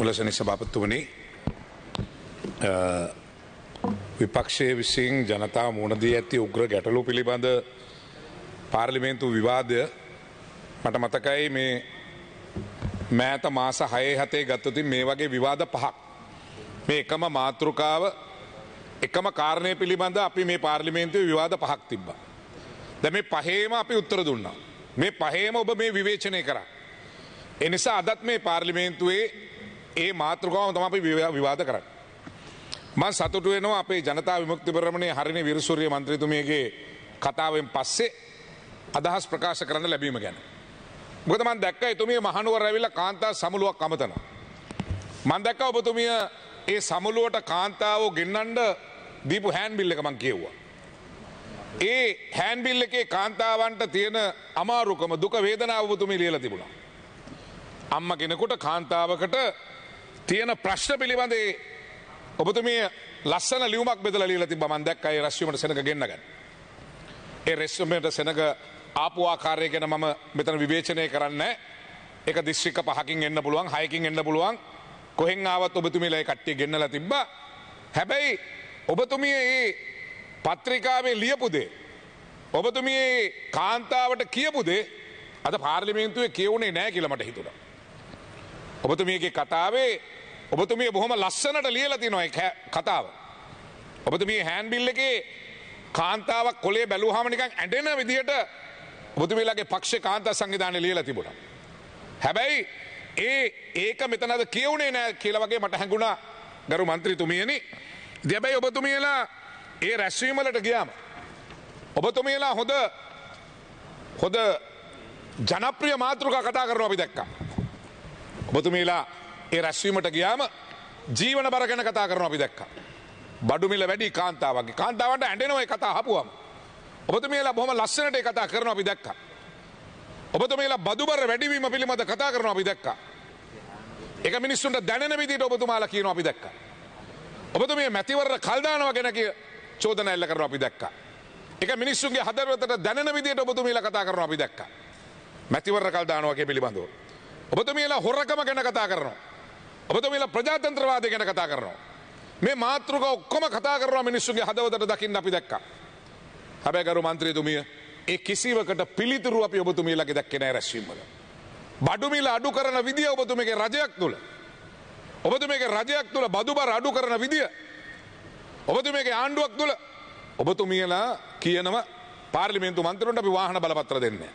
මුලසනි සභාපත්තුවනි විපක්ෂය විසින් ජනතා මුණදී ඇති උග්‍ර ගැටලු පිළිබඳ පාර්ලිමේන්තු විවාදය මට මතකයි මේ මෑත මාස හයේ හතේ ගත්තතින් මේ වගේ විවාද පහක්. මේ එකම මාතෘකාව එකම කාරණය පිළිබඳ අපි මේ පාර්ලිමේන්තුව විවාද පහක් තිබ්බ. දැ මේ පහේම අපි උත්තර දුන්නා. මේ පහේම ඔබ මේ විවේචනය කර. එනිසා අදත් මේ පාර්ලිමේන්තුවේ ඒ මාතෘකාවම තම අපි විවාද කරන්න. මං සතුටු වෙනවා අපේ ජනතා විමුක්ති පෙරමණේ හරිනි විරසූරිය මන්ත්‍රීතුමියගේ කතාවෙන් පස්සේ අදහස් ප්‍රකාශ කරන්න ලැබීම ගැන. මොකද මං දැක්ක එතුමිය මහනුවර ඇවිල්ලා කාන්තා සමුළුවක් අමතනවා. මං දැක්ක ඔබතුමිය ඒ සමුළුවට කාන්තාව ගෙන්නන්ඩ දීපු හෑන්බිල්ල එක මං කියව්වා. ඒ හෑන්බිල්ල එකේ කාන්තාවන්ට තියෙන අමාරුකම දුක වේදනාවතුමි ලියල තිබුණා. අම්ම කෙනෙකුට කාන්තාවකට තියෙන ප්‍රශ්න පිළිබඳේ ඔබතුමිය ලස්සන ලියුමක් බෙදලා ලියලා තිබ්බා මම දැක්කා ඒ රැස්වීමට සෙනඟ ගෙන්නගන්න. ඒ රැස්වීමට සෙනඟ ආපු ආකාරය ගැන මම මෙතන විවේචනය කරන්නේ ඒක දිස්ත්‍රික්ක පහකින් එන්න පුළුවන් හයකින් එන්න පුළුවන් කොහෙන් ආවත් ඔබතුමිලා ඒ කට්ටිය ගෙන්නලා තිබ්බා. හැබැයි ඔබතුමිය ඒ පත්‍රිකාවේ ලියපු දේ ඔබතුමිය කාන්තාවට කියපු දේ අද පාර්ලිමේන්තුවේ කියවුනේ නෑ කියලා මට හිතුණා. ඔබතුමියගේ කතාවේ ඔබතුමිය බොහොම ලස්සනට ලියල තිනොයි කතාව. ඔබතුමිය හැන්බිල්ල එකේ කාන්තාවක් කොලේ බැලූහාමනිකන් ඇඩෙන විදිහට ඔබතුමියලගේ පක්ෂ කාන්ත සංවිධානය ලියල තිබුණ. හැබැයි ඒ ඒක මෙතනද කියවුණේ නෑ කියලවගේ මට හැඟුණා ගරු මන්ත්‍රීතුමියනි දෙබැයි ඔබතුමියලා ඒ රැස්වීමලට ගියාම. ඔබතුමියලා හොඳ හොද ජනප්‍රිය මාතෘක කතා කරනවා අපි දැක්කා. ඔබතුමීලා ඒ රැස්වීමට ගියාම ජීවන බර ගැන කතා කරන අපි දැක්ක. බඩුමිල වැඩි කාන්තාවගේ කාන්තාවට ඇඩෙනවයි කතා හපුුවම. ඔබතුමේලා බොහම ලස්සනට කතා කරන අපි දැක්ක. ඔබතුමේලා බදුබර වැඩිවීම පිළිබඳ කතා කරන අපි දැක්ක. එක මිනිස්සුන්ට දැනෙන විදිට ඔබතුමාලා කියන අපි දැක්ක. ඔබතු මේ මැතිවර කල්දානව ගැන චෝදන එල්ල කරන අපි දැක්ක. එක මිනිස්සුන්ගේ හදරවතට දැන විදිට ඔබතුමීලා කතා කරන අපි දැක්ක. මැතිවර කල්දානවගේ පිළිබඳව. ඔබතුමියලා හොරකම ගැන කතා කරනවා. ඔබතුමියලා ප්‍රජාතන්ත්‍රවාදය ගැන කතා කරනවා. මේ මාතෘක ඔක්කොම කතා කරනවා මිනිස්සුගේ හදවතට දකින්න අපි දැක්කා. හැබැයි ගරු මන්ත්‍රීතුමිය ඒ කිසිවකට පිළිතුරු අපි ඔබතුමියලාගේ දැක්කේ නැහැ රැස්වීමවල. බඩු මිල අඩු කරන විදිය ඔබතුමියගේ රජයක් තුල. ඔබතුමියගේ රජයක් තුල බදුබර අඩු කරන විදිය. ඔබතුමියගේ ආණ්ඩුවක් තුල ඔබතුමියලා කියනවා පාර්ලිමේන්තු මන්ත්‍රීන්ට අපි වාහන බලපත්‍ර දෙන්නේ.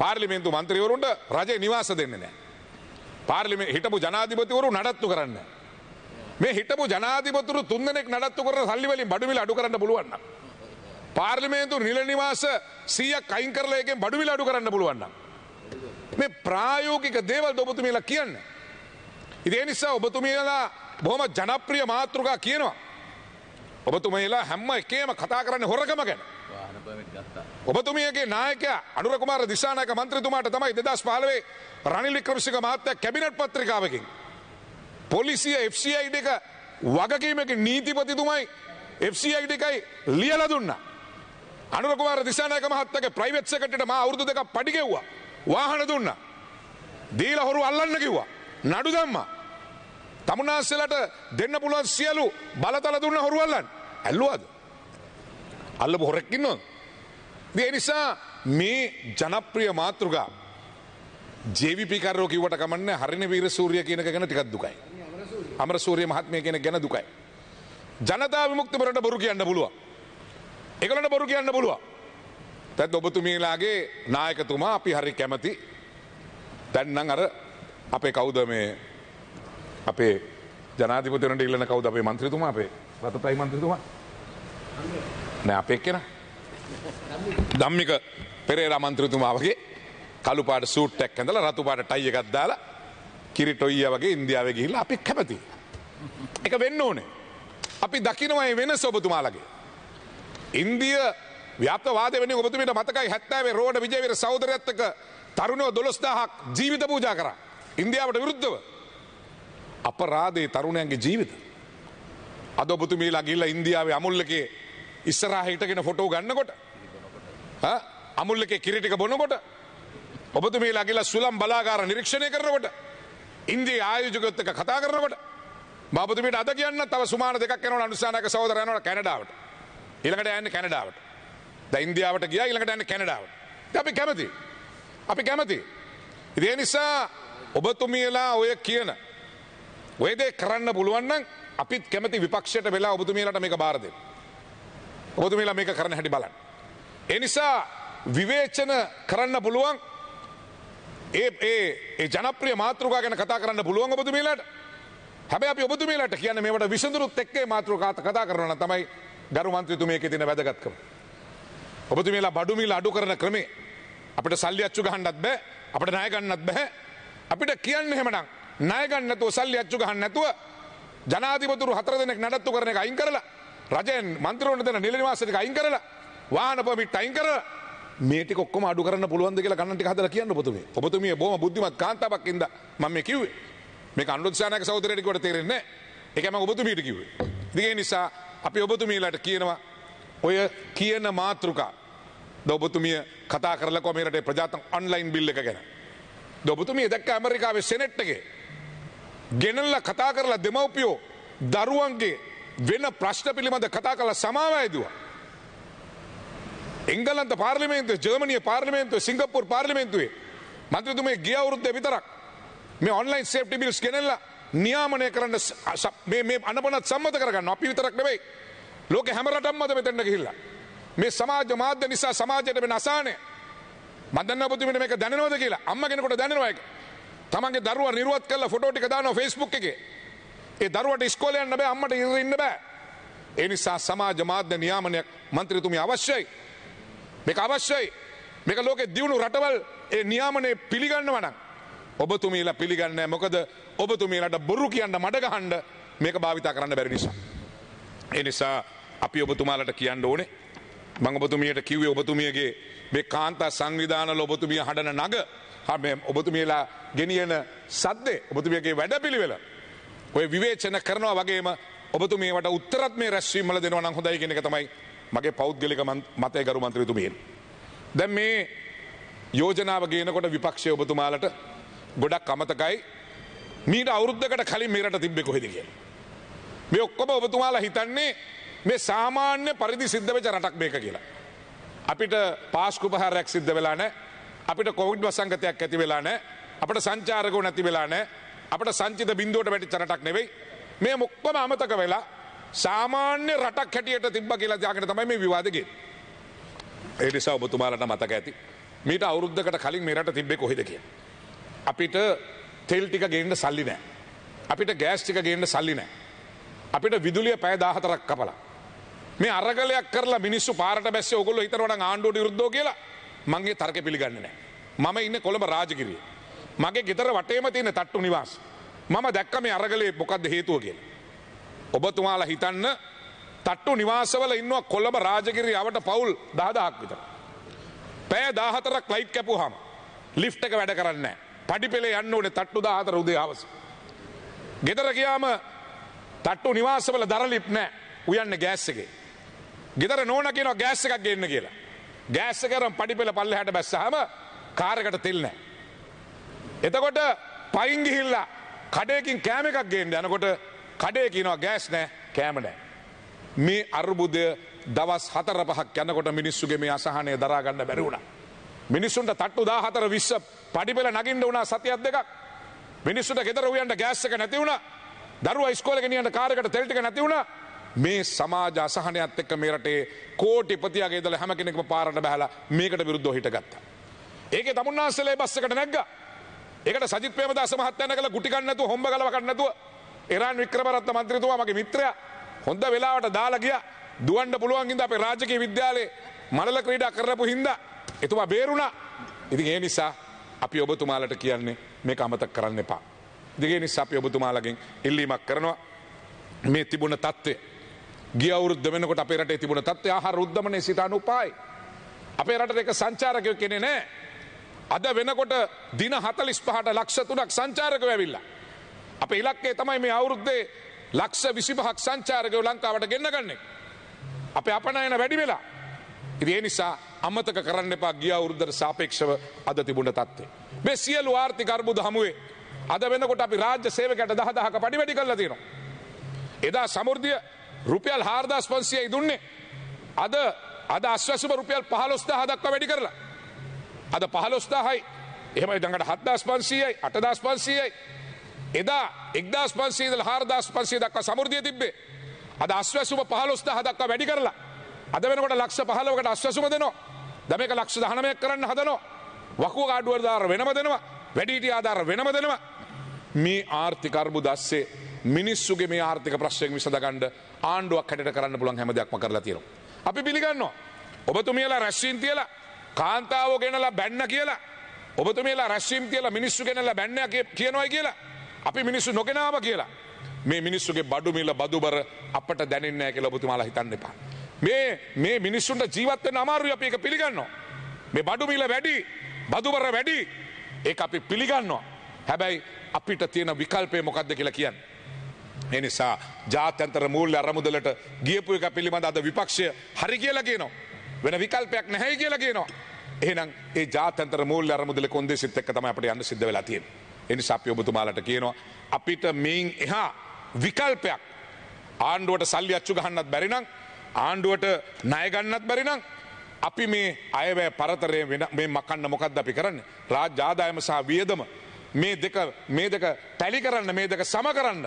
පාර්ලිමේන්තු මන්ත්‍රීවරුන්ට රජ නිවාස දෙන්නේ නෑ. පාර්ලිමේ හිටපු ජනාධිපතිවරු නඩත්තු කරන්න. මේ හිටපු ජනාධිපතුරු තුන්දෙනෙක් නඩත්තු කරන සල්ලිවලින් බඩුවිල අඩු කරන්න පුළුවන්. පාර්ලිමේන්තු නිල නිවාස සීයක් අයින් කරලා එකෙන් බඩුවිල අඩු කරන්න පුළුවන්. මේ ප්‍රායෝගික දේවල් ඔබතුමීලා කියන්න. ඉතින් ඒ නිසා ඔබතුමීලා බොහොම ජනප්‍රිය මාතෘකා කියනවා. ඔබතුමීලා හැම එකේම කතා කරන්නේ හොරකම ගැන. ඔබතුමියගේ නායක අනුරකුමාර දිසානායක මන්ත්‍රතුමාට තමයි දෙදස් පාලවේ රනිල් වික්‍රමසිංහ මහත්තයා කැබිනට් පත්‍රිකාවකින් පොලිසිය FCID එක වගකීමක නීතිපතිතුමයි FCID එකයි ලියලා දුන්නා. අනුරකුමාර දිසානායක මහත්තයාගේ ප්‍රයිවට් සෙක්‍රටරියට මා අවුරුදු දෙකක් පඩි ගෙව්වා. වාහන දුන්නා. දීලා හොරු අල්ලන්න කිව්වා. නඩු දැම්මා. තමුන්නාස්සලට දෙන්න පුළුවන් සියලු බලතල දුන්න හොරු අල්ලන්න. ඇල්ලුවාද? අල්ලපු හොරෙක් ඉන්නවද? ඒ නිසා මේ ජනප්‍රිය මාතෘකා ජේවිපිකරෝ කිවට කමන්න හරින වීර සූරිය කියන ගැන ටිකක් දුකයි. අමර සූරිය මහත්මය කියන ගැන දුකයි. ජනතා විමුක්තිපරට බොරු කියන්න පුළුව. එකලට බොරු කියන්න පුළුව. තැත් ඔබතුමීලාගේ නායකතුමා අපි හරි කැමති දැන්නන් අර අපේ කෞද මේ අපේ ජනාතිපතනට ඉල්ලන කවද අපේ මන්ත්‍රතුමා අපේ රතප්‍රයි මන්ත්‍රතුමා නෑ අපේ කෙනා ධම්මික පෙරේරා මන්ත්‍රතුමාවගේ කළු පාට සූට් එකක් ඇඳලා රතු පාට ටයි එකක් දාලා කිරිට ඔයියා වගේ ඉන්දියාවේ ගිහිල්ලා අපි කැමතියි. ඒක වෙන්න ඕනේ. අපි දකිනවා මේ වෙනස ඔබතුමාලගේ. ඉන්දිය ව්‍යාප්තවාදය වෙනුවෙන් ඔබතුමීට මතකයි 70 රෝණ විජේවීර සහෝදරයත් එක්ක තරුණයෝ 12000ක් ජීවිත පූජා කරා. ඉන්දියාවට විරුද්ධව. අපරාධේ තරුණයන්ගේ ජීවිත. අද ඔබතුමීලා ගිහිල්ලා ඉන්දියාවේ අමුල්ලකේ ඉස්සරහ හිටගෙන ෆොටෝ ගන්නකොට අමුල් එකේ කිරිටික බොනකොට ඔබතුමීලා ගිල සුලම් බලාගාර නිරීක්ෂණය කරනකොට ඉන්දිය ආයෝජකයොත් එක්ක කතා කරනකොට බාපතුමීට අද කියන්න තව සුමාන දෙකක් යනවන අනුස්ථානක සහෝදර යනවන කැනඩාවට ඊළඟට යන්නේ කැනඩාවට දැන් ඉන්දියාවට ගියා ඊළඟට යන්නේ කැනඩාවට අපි කැමති අපි කැමති ඉතින් ඒ නිසා ඔබතුමියලා ඔය කියන ඔය දේ කරන්න පුළුවන් නම් අපිත් කැමති විපක්ෂයට වෙලා ඔබතුමියලට මේක බාර දෙන්න ඔබතුමීලා මේක කරන හැටි බලන්න. එනිසා විවේචන කරන්න පුළුවන් ඒ ඒ ජනප්‍රිය මාතෘකා ගැන කතා කරන්න පුළුවන් ඔබතුමීලාට හැබැ අපි ඔබතුමීලාට කියන මේට විසඳුරුත් එක්කේ මාතෘකාත කතා කරන තමයි ගරු මන්ත්‍රතුමයක තින වැදගත්කම. ඔබතුමීලා බඩුමිල අඩු කරන ක්‍රමේ අපට සල්ලි අච්චු ගහන්නත් බෑ අපට නායගන්නත් බැහැ අපිට කියන්න හෙමටක් නායගන්නතුව සල්ලි අච්චු ගහන්න නැතුව ජනාතිපතුරු හතර දෙනෙක් නඩත්තු කරන එක අයින් කරලා රජයෙන් මන්ත්‍රවන්න දෙන නිල නිවාසටික අයින් කරලා වාහන පමිට් අයින් කරලා මේ ටික ඔක්කොම අඩු කරන්න පුළුවන් ද කියලා කන්නට හදලා කියන්න ඔබතුමී. ඔබතුමී බොහොම බුද්ධිමත් කාන්තාවක් ඉඳ මම මේ කිව්වේ. මේක අනුරුද්ධ සානක සහෝදරයට කිව්වට තේරෙන්නේ නැහැ. ඒක මම ඔබතුමීට කිව්වේ. ඒ නිසා අපි ඔබතුමීලාට කියනවා ඔය කියන මාතෘකා ද ඔබතුමිය කතා කරලා කොහේ රටේ ප්‍රජාතන් ඔන්ලයින් බිල් එක ගැන. ද ඔබතුමිය දැක්ක ඇමරිකාවේ සෙනෙට් එකේ ගෙනල්ලා කතා කරලා දෙමව්පියෝ දරුවන්ගේ වෙන ප්‍රශ්න පිළිබඳ කතා කළ සමාව ඇදවා. එංගලන්ත පාර්ලිමේන්තු ජර්මනිය පාර්ලිමේන්තු සිංගපපුර් පාර්ලිමේන්තුවේ මන්ත්‍රතුමේ ගිය අවුරුද්ධ විතරක් මේ ඔන්ලයින් සේප්ටි බිල්ස් කෙනෙල්ල නියාමනය කරන්න මේ අනපනත් සම්මත කරගන්න අපි විතරක් නෙවෙයි ලෝක හැමරටම්මද මෙතැන්න ගිහිල්ලා. මේ සමාජ මාධ්‍ය නිසා සමාජයට වෙන අසානය මදන්න පුතිමට මේක දැනවද කියලා අම්මගෙනකොට දැනවයක තමන්ගේ දරුව නිරුවත් කල්ලා ෆොටෝටික දාන ෆස්බුක් එකේ ඒ දරුවට ඉස්කෝලේ යන්න බෑ අම්මට ඉර ඉන්න බෑ. ඒ නිසා සමාජ මාධ්‍ය නියාමනයක් මන්ත්‍රීතුමිය අවශ්‍යයි. මේක අවශ්‍යයි. මේක ලෝකේ දියුණු රටවල් ඒ නියාමනයේ පිළිගන්නව නම් ඔබතුමීලා පිළිගන්නේ නැහැ. මොකද ඔබතුමීලාට බොරු කියන්න මඩ ගහන්න මේක භාවිතා කරන්න බැරි නිසා. ඒ නිසා අපි ඔබතුමාලට කියන්න ඕනේ මං ඔබතුමියට කිව්වේ ඔබතුමියගේ මේ කාන්තා සංවිධානල ඔබතුමිය හඬන නග ඔබතුමියලා ගෙනියන සද්දේ ඔබතුමියගේ වැඩපිළිවෙල ඔය විවේචන කරනවා වගේම ඔබතු මේට උත්තරත් මේ රැස්වීමල දෙනවන හොඳයි කෙනෙක තමයි මගේ පෞද්ගලික මතය ගරු මන්ත්‍රතුමයෙන්. දැන් මේ යෝජනාව ගේනකොට විපක්ෂය ඔබතුමාලට ගොඩක් අමතකයි මීට අවුද්ධකට කලින් මේරට තිබ්බෙ කොහෙද කිය. මේ ඔක්කොම ඔබතුමාලා හිතන්නේ මේ සාමාන්‍ය පරිදි සිද්ධවෙච රටක් මේක කියලා. අපිට පාස්කු පහරයක් සිද්ධ වෙලා නෑ අපිට කොවිඩ් වසංගතයක් ඇති වෙලා නෑ අපට සංචාරකෝ නැති වෙලා නෑ අපට සංචිත බින්දුවට වැටි තැනටක් නෙවෙයි මේ මොක්කොම අමතක වෙලා සාමාන්‍ය රටක් හැටියට තිබ්බ කියලා ජාකට තමයි මේ විවාදගෙන්. ඒ නිසා ඔබතුමාලට මතක ඇති. මීට අවුරුද්ධකට කලින් මේරට තිබ්බේ කොහෙද කිය. අපිට තෙල් ටික ගේන්න සල්ලි නෑ. අපිට ගෑස් ටික ගේන්න සල්ලි නෑ. අපිට විදුලිය පෑ දාහතරක් කපලා. මේ අරගලයක් කරලා මිනිස්සු පාරට බැස්ස ඔගොල්ල හිතරවන ආණ්ඩුවට විරුද්ධෝ කියලා මගේ තර්ක පිළිගන්න නෑ. මම ඉන්න කොළඹ රාජකිරියේ. මගේ ගෙදර වටේම තියෙන තට්ටු නිවාස. මම දැක්ක මේ අරගලේ මොකක්ද හේතුව කියලා. ඔබතුමාලා හිතන්න තට්ටු නිවාසවල ඉන්නවා කොළඹ රාජගිරි අවට පවුල් දහදාක් විතර. පැය දාහතරක් ලයිට් කැපුහම ලිෆ්ට එක වැඩ කරන්න පඩිපෙළේ යන්න ඕනේ තට්ටු දාහතර උදේ හවස. ගෙදර ගියාම තට්ටු නිවාසවල දරලිප් නෑ උයන්න ගෑස් එකේ. ගෙදර නෝන කියනවා ගෑස් එකක් ගේන්න කියලා. ගෑස් එකරම් පඩිපෙළ පල්ලෙහාට බැස්සහම කාර් එකට තෙල් නෑ. එතකොට පයින් ගිහිල්ලා කඩයකින් කෑම එකක් ගේන්න යනකොට කඩේ කියනවා ගෑස් නෑ කෑම නෑ. මේ අර්බුදය දවස් හතර පහක් යනකොට මිනිස්සුගේ මේ අසහනය දරාගන්න බැරිවුණ. මිනිස්සුන්ට තට්ටු දා හතර විශ්ස පඩිපෙල නගින්ට වුණා සතියත් දෙකක් මිනිස්සුට ගෙදර වයන්ට ගෑස්සක නැතිවුණ දරුව ස්කෝලගෙනියන්ට කාරකට තෙල්ටික නැතිවුණ මේ සමාජ අසහනයත් එක්ක මේ රටේ කෝටිපතියාගේ දල හැම කෙනෙක්ම පාරට බැහලා මේකට විරුද්ධ හිටගත්තා. ඒකේ තමුන්නාස්සලේ බස්සකට නැග්ගා ඒකට සජිත් ප්‍රේමදාස මහත්තයා නැගලා ගුටි ගන්න නැතුව හොම්බ ගලව ගන්න නැතුව ඉරාන් වික්‍රමරත්න මන්ත්‍රීතුමා මගේ මිත්‍රයා හොඳ වෙලාවට දාලා ගියා දුවන්න පුළුවන් හින්දා අපේ රාජකීය විද්‍යාලේ මඩල ක්‍රීඩා කරලපු හින්දා එතුමා බේරුණා. ඉතින් ඒ නිසා අපි ඔබතුමාලට කියන්නේ මේක අමතක කරන්න එපා. ඉතින් ඒ නිසා අපි ඔබතුමාලගෙන් ඉල්ලීමක් කරනවා මේ තිබුණ தත්ත්වය ගිය අවුරුද්ද වෙනකොට අපේ රටේ තිබුණ தත්ත්වය ආහාර උද්දමනයේ සිට අනුපායි. අපේ රටට එක සංචාරකයෝ කෙනේ නැහැ. අද වෙනකොට දින හතලිස් පහට ලක්ෂ තුනක් සංචාරක ඇවිල්ලා. අප ඉලක්කේ තමයි මේ අවුරුද්දේ ලක්ෂ විසිපහක් සංචාරකව ලංකාවට ගෙන්න්නගන්නේ. අප අපනයන වැඩි වෙලා. ඉදේ නිසා අමතක කරන්න එපා ගිය අවුරුද්දර සාපේක්ෂව අද තිබුණ තත්වේ. මේ සියලු ආර්ථික අර්බුද හමුවේ අද වෙනකොට අපි රාජ්‍ය සේවකට දහදහක පඩිවැඩි කරලා තියෙනවා. එදා සමෘද්ධිය රුපියල් හාර්දාස් පන්සියයි දුන්නේ. අද අද අස්වැසුම රුපියල් පහලොස්දා හදක්ව වැඩි කරලා. අද පහලොස්දාහයි එහම දඟට හත්දස් පන්සීයයි අටදස් පන්සීයයි. එදා එක්දස් පන්සීදල් හාරදස් පන්සේ දක්වා සමුෘධිය තිබ්බේ අද අස්වැසුම පහලොස්දහ දක්වා වැඩි කරලා අද වෙනකට ලක්ෂ පහලවකට අස්වැසුම දෙනවා දමක ලක්ෂ දහනමය කරන්න හදනවා වකුව ආඩුවර්ධාර වෙනම දෙනවා වැඩිහිටිය ආධාර වෙනම දෙනවා මේ ආර්ථිකර්බු දස්සේ මිනිස්සුගේ මේ ආර්ථික ප්‍රශ්යෙන් විසඳගණ්ඩ ආණ්ඩුවක් හැට කරන්න පුළන් හැමදයක්ම කරලා තියෙනවා. අපි පිළිගන්නවා. ඔබතුමියලා රැස්වීන් තියලා කාන්තාව ගෙනලා බැන්න කියලා ඔබතුමේලා රැස්වීම් කියලා මිනිස්සු ගෙනලා බැන්න කියනවයි කියලා අපි මිනිස්සු නොගෙනාව කියලා මේ මිනිස්සුගේ බඩු මිල බදුබර අපට දැනෙන්නේ කියලා ඔබතුමාලා හිතන්න එපා මේ මේ මිනිස්සුන්ට ජීවත් වෙන්න අමාරුයි අපි ඒක පිළිගන්නවා මේ බඩු මිල වැඩි බදුබර වැඩි ඒක අපි පිළිගන්නවා හැබැයි අපිට තියෙන විකල්පය මොකද්ද කියලා කියන්නේ ඒ නිසා ජාත්‍යන්තර මූල්‍ය අරමුදලට ගියපු එක පිළිබඳ අද විපක්ෂය හරි කියලා කියනවා වෙන විකල්පයක් නැහැ කියලා කියනවා. එහෙනම් ඒ ජාත්‍යන්තර මූල්‍ය අරමුදල කොන්දේසිත් එක්ක තමයි අපිට යන්න සිද්ධ වෙලා තියෙන්නේ. ඒ නිසා අපි ඔබතුමාලට කියනවා අපිට මේන් එහා විකල්පයක් ආණ්ඩුවට සල්ලි අච්චු ගහන්නත් බැරි නම් ආණ්ඩුවට ණය ගන්නත් බැරි නම් අපි මේ අයවැය පරතරය වෙන මේ මකන්න මොකක්ද අපි කරන්නේ? රාජ්‍ය ආදායම සහ වියදම මේ දෙක මේ දෙක තැලි කරන්න මේ දෙක සම කරන්න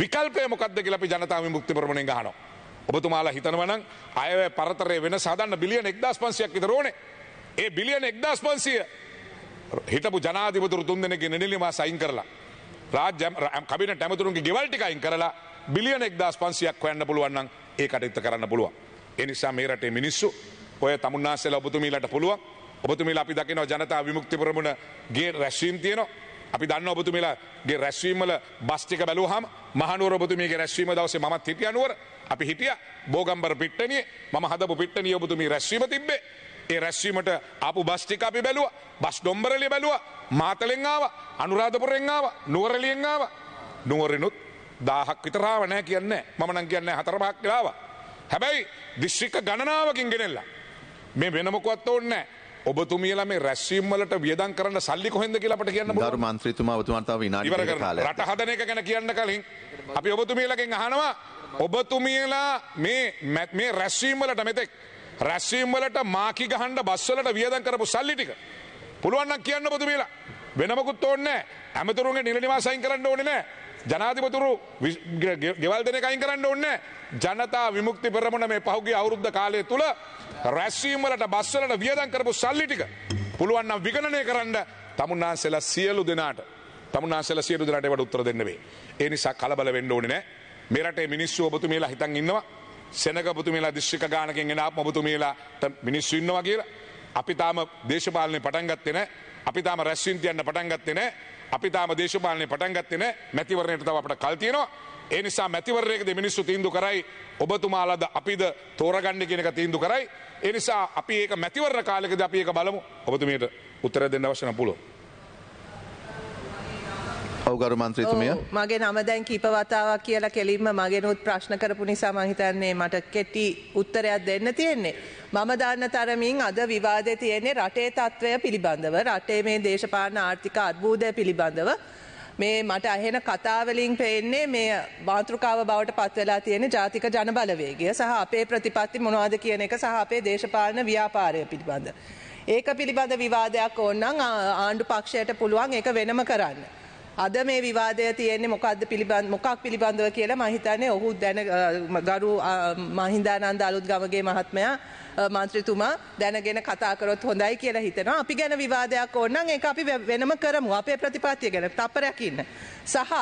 විකල්පය මොකක්ද කියලා අපි ජනතාව විමුක්ති ප්‍රමණයෙන් ගහනවා. ඔබතුමාලා හිතනවනම් අයවැ පරතරය වෙන සහදන්න බිලියන එක්දස් පන්සියක් විතරෝන ඒ බිලියන එක්දස් පන්සිය හිටපු ජනාධිපතුරු තුන් දෙනෙක නිලිමා සයින් කරලා රාජ්‍යම් කබින ටැමතුරුන්ගේ ගෙවල්ටිකයින් කරලා බිලියන එක්දස් පන්සියක් හොයන්න පුළුවන්නම් ඒ කටයුත්ත කරන්න පුළුවන්. එනිසා මේ රටේ මිනිස්සු ඔය තමුන්නාසෙලා ඔබතුමීලට පුළුවන් ඔබතුමීලා අපි දකිනවා ජනතා විමුක්ති ප්‍රමුණගේ රැස්වීම් තියෙනවා අපි දන්න ඔබතුමිලගේ රැස්වීමල බස්්ටික බැලූහම මහනුවර ඔබතුමීගේ රැස්වීම දවසේ මත් හිටියනුවර අපි හිටිය බෝගම්බර පිට්ටනිය ම හදපු පිට්ටනිය ඔබතුමී රැස්වීම තිබ්බේ ඒ රැස්වීමට අපපු බස්්ටික අපි බැලුව බස් ඩොම්බරලි බැලුව මාතලෙෙන්ආාව අනුරාධපුරෙන්ආාව නුවරලියෙන්ආාව නුවරනුත් දාහක් විතරාව නෑ කියන්න මනන් කියන්න හතරමක් කලාව. හැබැයි දිශ්ික ගණනාවකින් ගෙනෙල්ලා. මේ වෙනමකුවත් ඕන්නෑ ඔබතුමියලා මේ රැස්වීම් වලට වියදම් කරන්න සල්ලි කොහෙන්ද කියලා අපිට කියන්න පුළුවන්. දරු මන්ත්‍රීතුමා ඔබතුමාට තව විනාඩි දෙකක් කාලයක්. රට හදන එක ගැන කියන්න කලින් අපි ඔබතුමියලගෙන් අහනවා ඔබතුමියලා මේ මේ රැස්වීම් වලට මෙතෙක් රැස්වීම් වලට මාකි ගහන්න බස් වලට වියදම් කරපු සල්ලි ටික පුළුවන් නම් කියන්න ඔබතුමියලා. වෙනමකුත් ඕනේ නැහැ. ඇමතුරුන්ගේ නිල නිවාසයෙන් කරන්න ඕනේ නැහැ. ජනාතිපතුරු ගෙවල් දෙන එකයින් කරන්න ඔන්න ජනතා විමුක්ති පෙරමුණ මේ පහුගේ අවුරුද්ධ කාලය තුළ රැස්වීමලට බස්වලට වියදන් කරපු සල්ලිටික පුළුවන්නම් විගණනය කරන්න තමුන්නාන්සෙලා සියලු දෙනාට තමුන්නාසල සියලු දෙනාට වට උත්තර දෙන්නවේ. ඒ නිසා කලබල වෙන්න ඕනේ නෑ. මේ රටේ මිනිස්සු ඔබතුමීලා හිතන් ඉන්නවා. සෙනග ඔබතුමීලා දිස්ත්‍රික්ක ගානකින් එන ඔබතුමීලාට මිනිස්සු ඉන්නවා කියලා. අපි තාම දේශපාලනේ පටන් ගත්තේ නෑ. අපි තාම රැස්වීම් තියන්න පටන් ගත්තේ නෑ. අපි තාම දේශපාලනය පටන්ගත්තින මැතිවරණයට තව අපට කල්තියනවා ඒ නිසා මැතිවරයකද මිනිස්සු තීන්දු කරයි ඔබතුමාලද අපිද තෝරගණ්ඩ කියනක තීන්දු කරයි එනිසා අපි ඒක මැතිවර කාලෙකද අපි ඒක බලමු ඔබතුමයට උත්තර දෙන්න වශන පුළුවන්. ඔවගරු මන්ත්‍රීතුමිය මගේ නම දැන් කීප වතාවක් කියලා කෙලින්ම මගෙනුත් ප්‍රශ්න කරපු නිසා මහිතන්නේ මට කෙටි උත්තරයක් දෙන්න තියෙන්නේ. මම දන්න තරමින් අද විවාදය තියෙන්නේ රටේ තත්ත්වය පිළිබඳව රටේ මේ දේශපාලන ආර්ථික අත්භූදය පිළිබඳව මේ මට අහෙන කතාවලින් පෙන්නේ මේ මාතෘකාව බවට පත්වෙලා තියෙන ජාතික ජනබලවේගය සහ අපේ ප්‍රතිපත්ති මොනවාද කියන එක සහ අපේ දේශපාලන ව්‍යාපාරය පිළිබඳ. ඒක පිළිබඳ විවාදයක් ඕන්නන් ආණ්ඩු පක්ෂයට පුළුවන් එක වෙනම කරන්න. අද මේ විවාදය තියෙන්නේ මොකක්ද පිළිබඳ මොකක් පිළිබඳව කියලා මම හිතන්නේ ඔහු දැන ගරු මහින්දානන්ද අලුත්ගමගේ මහත්මයා මන්ත්‍රීතුමා දැනගෙන කතා කරොත් හොඳයි කියලා හිතනවා. අපි ගැන විවාදයක් ඕන නම් ඒක අපි වෙනම කරමු. අපේ ප්‍රතිපත්තිය ගැන තප්පරයක් ඉන්න. සහ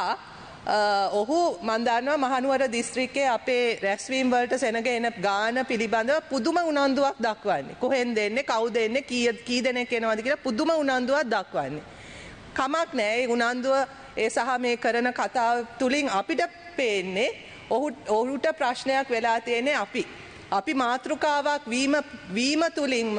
ඔහු මන්දානවා මහනුවර දිස්ත්‍රික්කේ අපේ රැස්වීම් වලට සෙනග එන ගාන පිළිබඳව පුදුම උනන්දුවක් දක්වන්නේ. කොහෙන් දෙන්නේ, කවුද එන්නේ, කී දෙනෙක් එනවද කියලා පුදුම උනන්දුවක් දක්වන්නේ. කමක් නෑ ඒ උනන්දුව ඒ සහ මේ කරන කතාව තුළින් අපිට පේන්නේ ඔහු ඔහුට ප්‍රශ්නයක් වෙලා තියෙන්නේ අපි. අපි මාතෘකාවක් වීම වීම තුළින්ම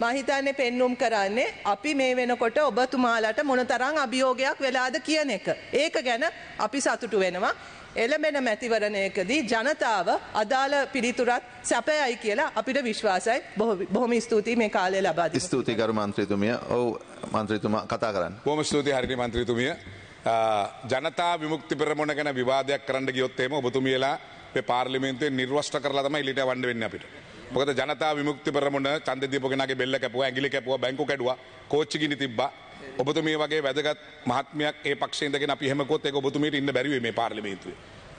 මහිතන්නේ පෙන්නුම් කරන්නේ අපි මේ වෙනකොට ඔබතුමාලට මොනතරං අභියෝගයක් වෙලාද කියන එක. ඒක ගැන අපි සතුටු වෙනවා. එළඹෙන මැතිවරණයකදී ජනතාව අදාළ පිළිතුරත් සැපයයි කියලා අපිට විශ්වාසයි බොහොම ස්තුතියි මේ කාලය ලබා ස්තුති කරු මන්ත්‍රතුමිය ඔවු මන්ත්‍රතුමා කතා කරන්න හොම ස්තුති හරිරි මන්ත්‍රතුමිය ජනතා විමුක්ති පෙරමුණ ගැන විවාදයක් කරන්න ගියොත්තේම ඔබතුමියලා පාර්ලිමෙන්තේ නිර්වෂ්ට කරලා තමයි ඉලිට වඩ වෙන්න අපිට. මොකද ජනතා විමුක්ති පෙරමුණ චන්දදීපගෙනගේ බෙල්ල කැපුවා ඇඟිලි කැපුවා බැංකු කැඩුවා කෝච්චි ගිනි තිබ්බා ඔබතුමිය වගේ වැදගත් මහත්මයක් ඒ පක්ෂේ ඉඳගෙන අපි එහෙම කළොත් ඒක ඔබතුමියට ඉන්න බැරි වෙයි මේ පාර්ලිමේන්තුවේ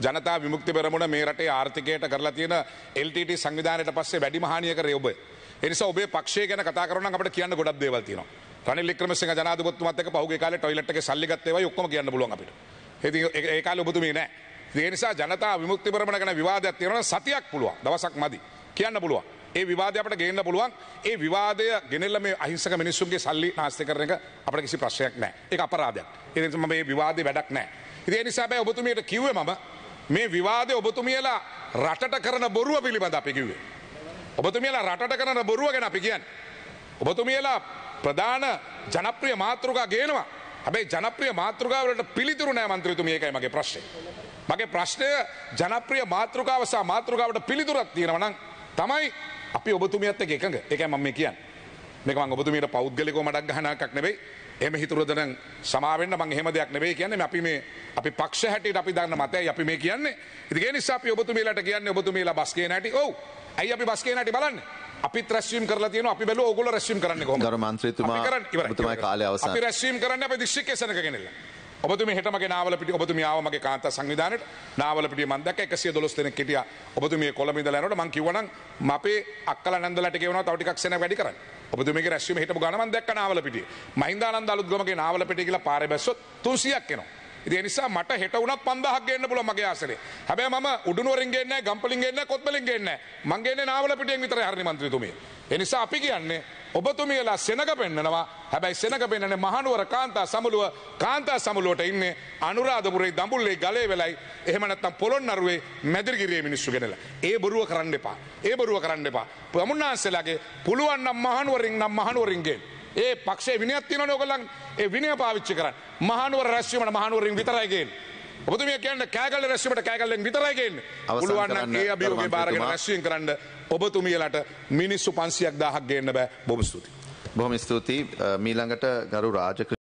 ජනතා විමුක්ති පෙරමුණ මේ රටේ ආර්ථිකයට කරලා තියෙන LTT සංවිධානයට පස්සේ වැඩිම හානිය කරේ ඔබ. ඒ නිසා ඔබේ පක්ෂය ගැන කතා කරනවා නම් අපිට කියන්න ගොඩක් දේවල් තියෙනවා. රනිල් වික්‍රමසිංහ ජනාධිපතිතුමත් එක්ක පහුගිය කාලේ ටොයිලට් එකේ සල්ලි ගත්ත ඒවායි ඔක්කොම කියන්න පුළුවන් අපිට. ඉතින් ඒ කාලේ ඔබතුමී නෑ. ඒ නිසා ජනතා විමුක්ති පෙරමුණ ගැන විවාදයක් තියෙනවා සතියක් පුළුවන්. දවසක් මදි. කියන්න පුළුවන්. ඒ විවාදය අපට ගේන්න පුළුවන් ඒ විවාදය ගෙනෙල්ල මේ අහිංසක මිනිස්සුන්ගේ සල්ලි නාස්ති කරන එක අපට කිසි ප්‍රශ්යක් නෑ ඒ අපරාධයක් එනිම මේ විවාදය වැඩක් නෑ ඉතිේ නිසාබැ ඔබතුමියට කිව්ව මම මේ විවාදය ඔබතුමියලා රටට කරන බොරුව පිළිබඳ අපි කිව්වේ ඔබතුමියලා රටට කරන බොරුව ගැන අපි කියන්න ඔබතුමියලා ප්‍රධාන ජනප්‍රිය මාතෘකා ගේනවා හැබැයි ජනප්‍රිය මාතෘකාවලට පිළිතුරු නෑ මන්ත්‍රතුමිය එකයි මගේ ප්‍රශ්නය මගේ ප්‍රශ්නය ජනප්‍රිය මාතෘකාව සහ මාතෘකාවට පිළිතුරක් තියෙනවා නම් තමයි අපි ඔබතුමියත් එක එකඟ එකයි මම මේ කියන්නේ. මේක මම ඔබතුමියට පෞද්ගලිකව මඩක් ගහන එකක් නෙවෙයි. එහෙම හිතුවද නම් සමා වෙන්න මම එහෙම දෙයක් නෙවෙයි කියන්නේ අපි මේ අපි පක්ෂ හැටියට අපි දන්න මතයයි අපි මේ කියන්නේ. ඉතින් ඒ නිසා අපි ඔබතුමියලට කියන්නේ ඔබතුමියලා බස් කියන හැටි. ඔව්. ඇයි අපි බස් කියන හැටි බලන්නේ? අපි රැස්වීම් කරලා තියෙනවා අපි බැලුවා ඕගොල්ලෝ රැස්වීම් කරන්නේ කොහොමද? ගරු මන්ත්‍රීතුමා ඔබතුමා කාලය අවසන්. අපි රැස්වීම් කරන්නේ අපේ දිස්ත්‍රික්කයේ සෙනඟ ගෙනල්ලා. ඔබතුම හටමගේ නාවලපිට ඔබතුම යාවමගේ කාන්ත සංවිධානයට නාවලපිට මන්දක එකසිය දොස් දෙන කෙටිය ඔබතුමිය කොළමිද ලැනට මං කිවන අපේ අක්කල නැදලට කියවන තවටික්ෂන වැඩි කරන්න ඔබතුමගේ රැස්වීම හිටපු ගණන් දැක්ක නාවලපිට මහින්දානන්ද අලුත්ගමගේ නාවලපිට කියලා පාරබැස්සොත් තුන්සියක් එනවා. ඉතින් නිසා මට හෙට උනත් 5000ක් ගන්න පුළුවන් මගේ ආසනේ. හැබැයි මම උඩුනුවරින් ගේන්නේ නැහැ, ගම්පලින් ගේන්නේ නැහැ, කොත්මලින් ගේන්නේ නැහැ. මං ගේන්නේ නාවල පිටියෙන් විතරයි හරිනේ മന്ത്രിතුමිය. ඒ නිසා අපි කියන්නේ ඔබතුමියලා සෙනක පෙන්න්නනවා හැබැයි සෙනක පෙන්න්නන මහනුවර කාන්තා සමුළුව කාන්තා සමුළුවට ඉන්නේ අනුරාධපුරේ දඹුල්ලේ ගලේ වෙලයි එහෙමනත්තම් පොළොන්නරුවේ මැදිරිගිරිය මිනිස්සු ගෙනලා ඒ බොරුව කරන්න එපා ඒ බොරුව කරන්න එපා ප්‍රමුණාන්සේලාගේ පුළුවන් නම් මහනුවරින් නම් මහනුවරින්ගේ ඒ පක්ෂේ විනයක් තියෙනවනේ ඔයගොල්ලන් ඒ විනය පාවිච්චි කරන්න මහනුවර රැස්වීමට මහනුවරින් විතරයි ගේන්නේ ඔබතුමිය කියන්න කෑගල රැස්වීමට කෑගලෙන් විතරයි ගේන්නේ පුළුවන් නම් ඒ අභියෝගේ බාරගෙන රැස්වීම කරන්න ඔබතුමියලට මිනිස්සු පන්සියක් දාහක් ගන්න බෑ බොම ස්තුති. බොහොම ස්තුතියි මීළඟට ගරු රාජක